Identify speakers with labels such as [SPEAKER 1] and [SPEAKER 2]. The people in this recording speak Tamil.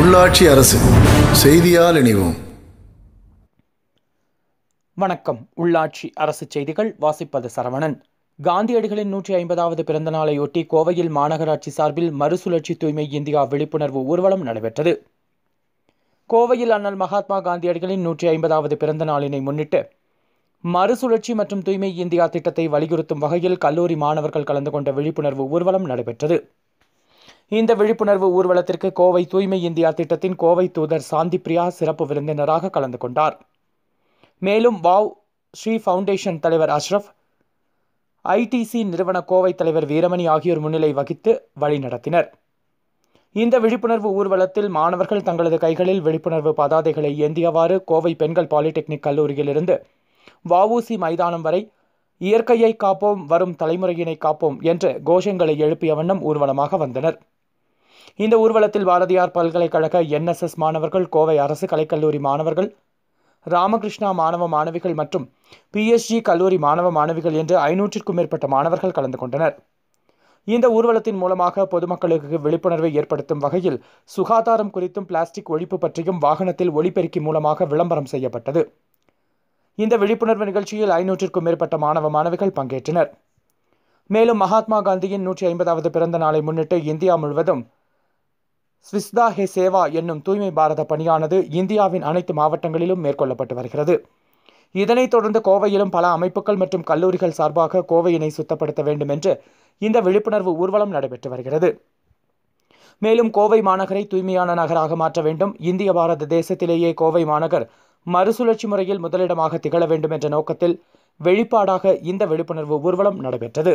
[SPEAKER 1] உள்ளாட்சி அரசு செய்தியால் இணைவோம் வணக்கம் உள்ளாட்சி அரசு செய்திகள் வாசிப்பது சரவணன் காந்தியடிகளின் நூற்றி ஐம்பதாவது பிறந்த நாளையொட்டி கோவையில் மாநகராட்சி சார்பில் மறுசுழற்சி தூய்மை இந்தியா விழிப்புணர்வு ஊர்வலம் நடைபெற்றது கோவையில் அண்ணல் மகாத்மா காந்தியடிகளின் நூற்றி ஐம்பதாவது பிறந்த நாளினை முன்னிட்டு மறுசுழற்சி மற்றும் தூய்மை இந்தியா திட்டத்தை வலியுறுத்தும் வகையில் கல்லூரி மாணவர்கள் கலந்து கொண்ட விழிப்புணர்வு ஊர்வலம் நடைபெற்றது இந்த விழிப்புணர்வு ஊர்வலத்திற்கு கோவை தூய்மை இந்தியா திட்டத்தின் கோவை தூதர் சாந்தி பிரியா சிறப்பு விருந்தினராக கலந்து கொண்டார் மேலும் வாவ் ஸ்ரீ ஃபவுண்டேஷன் தலைவர் அஷ்ரஃப் ஐடிசி நிறுவன கோவை தலைவர் வீரமணி ஆகியோர் முன்னிலை வகித்து வழிநடத்தினர் இந்த விழிப்புணர்வு ஊர்வலத்தில் மாணவர்கள் தங்களது கைகளில் விழிப்புணர்வு பதாதைகளை ஏந்தியவாறு கோவை பெண்கள் பாலிடெக்னிக் கல்லூரியிலிருந்து வவுசி மைதானம் வரை இயற்கையை காப்போம் வரும் தலைமுறையினை காப்போம் என்று கோஷங்களை எழுப்பிய வண்ணம் ஊர்வலமாக வந்தனர் இந்த ஊர்வலத்தில் பாரதியார் பல்கலைக்கழக என்எஸ்எஸ் மாணவர்கள் கோவை அரசு கலைக்கல்லூரி மாணவர்கள் ராமகிருஷ்ணா மாணவ மாணவிகள் மற்றும் பிஎஸ்ஜி கல்லூரி மாணவ மாணவிகள் என்று ஐநூற்றிற்கும் மேற்பட்ட மாணவர்கள் கலந்து கொண்டனர் இந்த ஊர்வலத்தின் மூலமாக பொதுமக்களுக்கு விழிப்புணர்வை ஏற்படுத்தும் வகையில் சுகாதாரம் குறித்தும் பிளாஸ்டிக் ஒழிப்பு பற்றியும் வாகனத்தில் ஒளிபெருக்கி மூலமாக விளம்பரம் செய்யப்பட்டது இந்த விழிப்புணர்வு நிகழ்ச்சியில் ஐநூற்றிற்கும் மேற்பட்ட மாணவ மாணவிகள் பங்கேற்றனர் மேலும் மகாத்மா காந்தியின் நூற்றி ஐம்பதாவது பிறந்த நாளை முன்னிட்டு இந்தியா முழுவதும் ஸ்விஸ்தா ஹே சேவா என்னும் தூய்மை பாரத பணியானது இந்தியாவின் அனைத்து மாவட்டங்களிலும் மேற்கொள்ளப்பட்டு வருகிறது இதனைத் தொடர்ந்து கோவையிலும் பல அமைப்புகள் மற்றும் கல்லூரிகள் சார்பாக கோவையினை சுத்தப்படுத்த வேண்டும் என்று இந்த விழிப்புணர்வு ஊர்வலம் நடைபெற்று வருகிறது மேலும் கோவை மாநகரை தூய்மையான நகராக மாற்ற வேண்டும் இந்திய பாரத தேசத்திலேயே கோவை மாநகர் மறுசுழற்சி முறையில் முதலிடமாக திகழ வேண்டும் என்ற நோக்கத்தில் வெளிப்பாடாக இந்த விழிப்புணர்வு ஊர்வலம் நடைபெற்றது